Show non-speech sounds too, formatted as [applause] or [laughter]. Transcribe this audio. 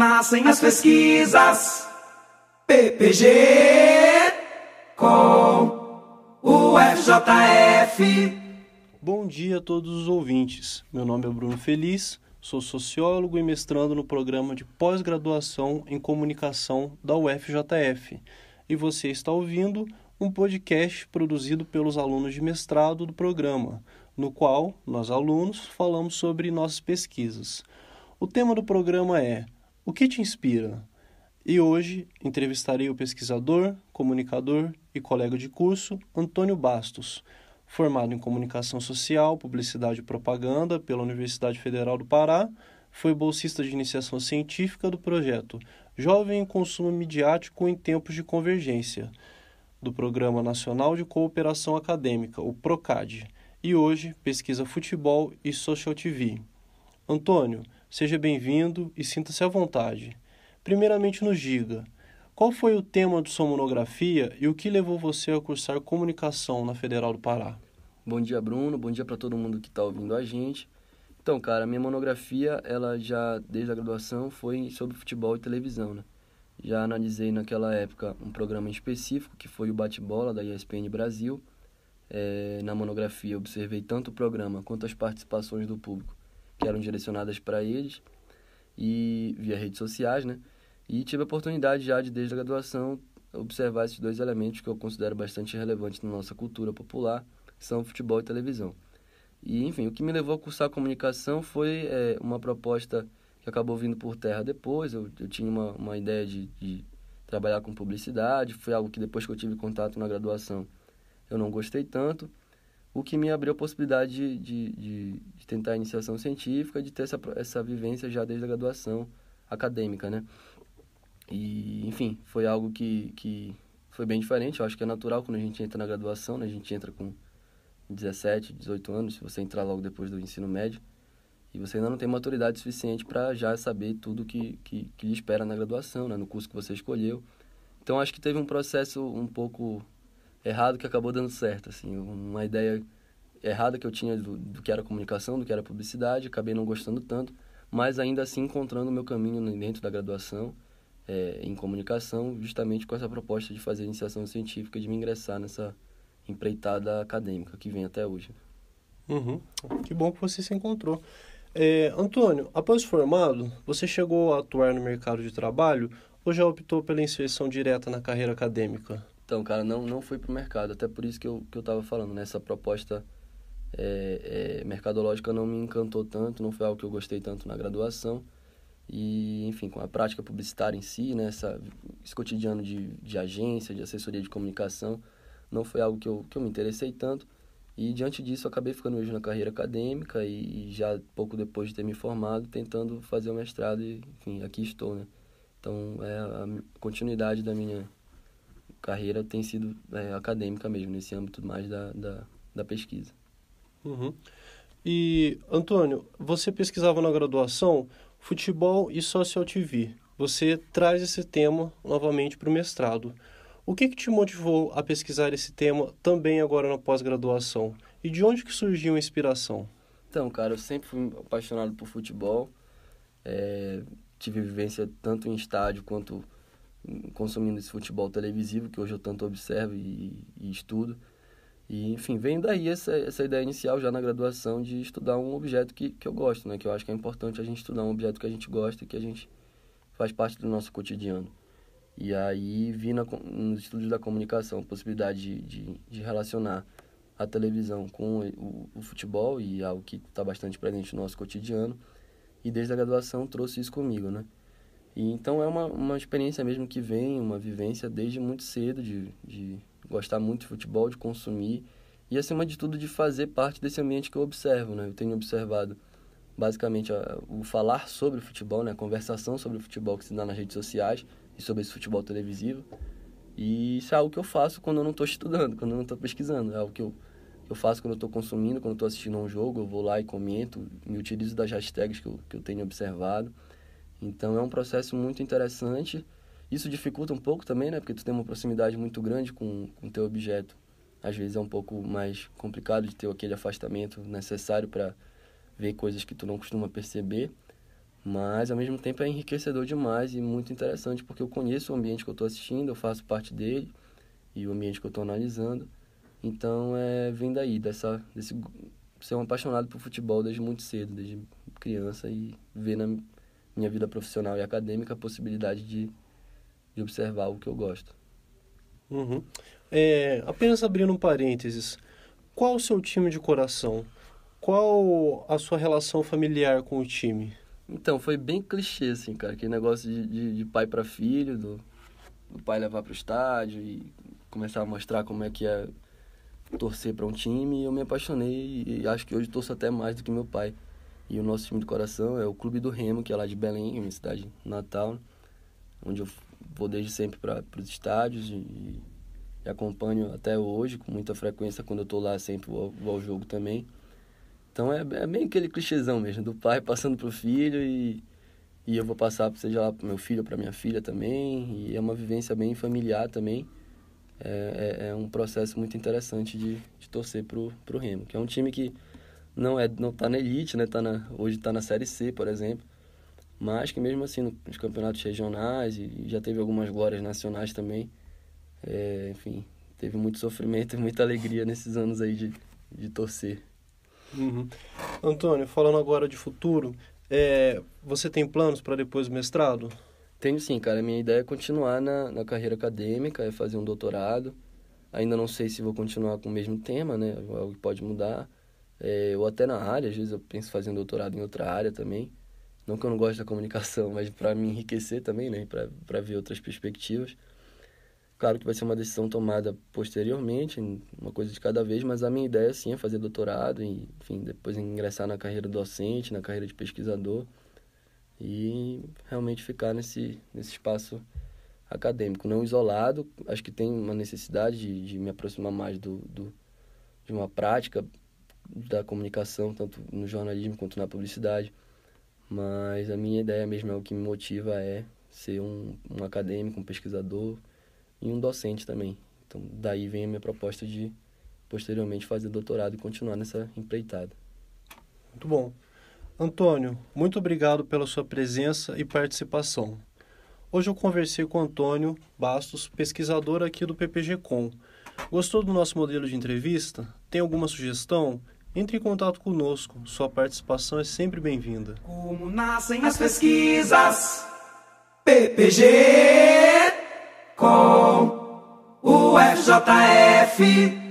nascem as pesquisas. PPG com o FJF. Bom dia a todos os ouvintes. Meu nome é Bruno Feliz, sou sociólogo e mestrando no programa de pós-graduação em comunicação da UFJF. E você está ouvindo um podcast produzido pelos alunos de mestrado do programa, no qual nós, alunos, falamos sobre nossas pesquisas. O tema do programa é o que te inspira? E hoje entrevistarei o pesquisador, comunicador e colega de curso Antônio Bastos, formado em Comunicação Social, Publicidade e Propaganda pela Universidade Federal do Pará, foi bolsista de iniciação científica do projeto Jovem em Consumo Midiático em Tempos de Convergência, do Programa Nacional de Cooperação Acadêmica, o PROCAD, e hoje pesquisa futebol e social TV. Antônio, seja bem-vindo e sinta-se à vontade. Primeiramente, nos diga qual foi o tema de sua monografia e o que levou você a cursar comunicação na Federal do Pará. Bom dia, Bruno. Bom dia para todo mundo que está ouvindo a gente. Então, cara, minha monografia, ela já desde a graduação foi sobre futebol e televisão, né? Já analisei naquela época um programa específico que foi o Bate-Bola da ESPN Brasil. É, na monografia observei tanto o programa quanto as participações do público que eram direcionadas para eles e via redes sociais, né? E tive a oportunidade já de desde a graduação observar esses dois elementos que eu considero bastante relevantes na nossa cultura popular, que são futebol e televisão. E enfim, o que me levou a cursar comunicação foi é, uma proposta que acabou vindo por terra depois. Eu, eu tinha uma, uma ideia de, de trabalhar com publicidade, foi algo que depois que eu tive contato na graduação eu não gostei tanto, o que me abriu a possibilidade de, de, de, tentar a iniciação científica, de ter essa, essa vivência já desde a graduação acadêmica, né? E, enfim, foi algo que, que foi bem diferente. Eu acho que é natural quando a gente entra na graduação, né? A gente entra com 17, 18 anos, se você entrar logo depois do ensino médio, e você ainda não tem maturidade suficiente para já saber tudo que, que, que lhe espera na graduação, né? no curso que você escolheu. Então acho que teve um processo um pouco errado que acabou dando certo, assim, uma ideia errada que eu tinha do, do que era comunicação, do que era publicidade, acabei não gostando tanto, mas ainda assim encontrando o meu caminho dentro da graduação é, em comunicação, justamente com essa proposta de fazer iniciação científica, de me ingressar nessa empreitada acadêmica que vem até hoje. Uhum. Que bom que você se encontrou. É, Antônio, após formado, você chegou a atuar no mercado de trabalho ou já optou pela inserção direta na carreira acadêmica? Então, cara, não, não fui para o mercado, até por isso que eu, que eu tava falando, né? proposta é, é, mercadológica não me encantou tanto, não foi algo que eu gostei tanto na graduação. E, enfim, com a prática publicitária em si, né, essa, esse cotidiano de, de agência, de assessoria de comunicação, não foi algo que eu, que eu me interessei tanto. E, diante disso, acabei ficando mesmo na carreira acadêmica e, e já pouco depois de ter me formado, tentando fazer o mestrado e, enfim, aqui estou, né. Então, é, a continuidade da minha carreira tem sido é, acadêmica mesmo, nesse âmbito mais da, da, da pesquisa. Uhum. E, Antônio, você pesquisava na graduação futebol e social TV. Você traz esse tema novamente para o mestrado. O que, que te motivou a pesquisar esse tema também agora na pós-graduação? E de onde que surgiu a inspiração? Então, cara, eu sempre fui apaixonado por futebol. É, tive vivência tanto em estádio quanto consumindo esse futebol televisivo que hoje eu tanto observo e, e estudo. E, enfim, vem daí essa, essa ideia inicial já na graduação de estudar um objeto que, que eu gosto, né? Que eu acho que é importante a gente estudar um objeto que a gente gosta e que a gente faz parte do nosso cotidiano. E aí vi na, nos estudos da comunicação a possibilidade de, de, de relacionar a televisão com o, o, futebol e algo que está bastante presente no nosso cotidiano. E desde a graduação trouxe isso comigo, né? E, então é uma, uma experiência mesmo que vem, uma vivência desde muito cedo de, de gostar muito de futebol, de consumir e, acima de tudo, de fazer parte desse ambiente que eu observo. Né? Eu tenho observado, basicamente, o falar sobre o futebol, né? a conversação sobre o futebol que se dá nas redes sociais e sobre esse futebol televisivo. E isso é algo que eu faço quando eu não estou estudando, quando eu não estou pesquisando. É algo que eu, eu faço quando eu estou consumindo, quando eu estou assistindo a um jogo, eu vou lá e comento, me utilizo das hashtags que eu, que eu tenho observado. Então é um processo muito interessante isso dificulta um pouco também, né? Porque tu tem uma proximidade muito grande com o teu objeto. Às vezes é um pouco mais complicado de ter aquele afastamento necessário para ver coisas que tu não costuma perceber. Mas, ao mesmo tempo, é enriquecedor demais e muito interessante, porque eu conheço o ambiente que eu estou assistindo, eu faço parte dele e o ambiente que eu estou analisando. Então, é, vem daí, dessa, desse ser um apaixonado por futebol desde muito cedo, desde criança, e ver na minha vida profissional e acadêmica a possibilidade de de observar o que eu gosto. Uhum. É, apenas abrindo um parênteses, qual o seu time de coração? Qual a sua relação familiar com o time? Então, foi bem clichê, assim, cara, aquele negócio de, de, de pai para filho, do, do pai levar pro estádio e começar a mostrar como é que é torcer para um time. E eu me apaixonei e acho que hoje torço até mais do que meu pai. E o nosso time de coração é o Clube do Remo, que é lá de Belém, minha cidade natal, onde eu vou desde sempre para os estádios e, e, acompanho até hoje com muita frequência. Quando eu estou lá, sempre vou, vou, ao jogo também. Então é, é bem aquele clichêzão mesmo, do pai [laughs] passando para o filho e, e eu vou passar, seja lá para meu filho ou para minha filha também. E é uma vivência bem familiar também. É, é, é um processo muito interessante de, de torcer para o Remo, que é um time que não é não tá na elite, né? Tá na, hoje está na Série C, por exemplo mas que mesmo assim nos campeonatos regionais e já teve algumas glórias nacionais também. É, enfim, teve muito sofrimento e muita alegria nesses anos aí de, de torcer. Uhum. Antônio, falando agora de futuro, é, você tem planos para depois do mestrado? Tenho sim, cara. Minha ideia é continuar na, na carreira acadêmica, é fazer um doutorado. Ainda não sei se vou continuar com o mesmo tema, né? Algo que pode mudar. É, ou até na área, às vezes eu penso em fazer um doutorado em outra área também. Não que eu não goste da comunicação, mas para me enriquecer também, né? Para ver outras perspectivas. Claro que vai ser uma decisão tomada posteriormente, uma coisa de cada vez, mas a minha ideia sim é fazer doutorado e, enfim, depois ingressar na carreira docente, na carreira de pesquisador e realmente ficar nesse, nesse espaço acadêmico, não isolado. Acho que tem uma necessidade de, de me aproximar mais do, do, de uma prática da comunicação, tanto no jornalismo quanto na publicidade. Mas a minha ideia mesmo é o que me motiva é ser um, um acadêmico, um pesquisador e um docente também. Então, daí vem a minha proposta de posteriormente fazer doutorado e continuar nessa empreitada. Muito bom. Antônio, muito obrigado pela sua presença e participação. Hoje eu conversei com Antônio Bastos, pesquisador aqui do PPG-Com. Gostou do nosso modelo de entrevista? Tem alguma sugestão? Entre em contato conosco, sua participação é sempre bem-vinda. Como nascem as pesquisas? PPG com o FJF.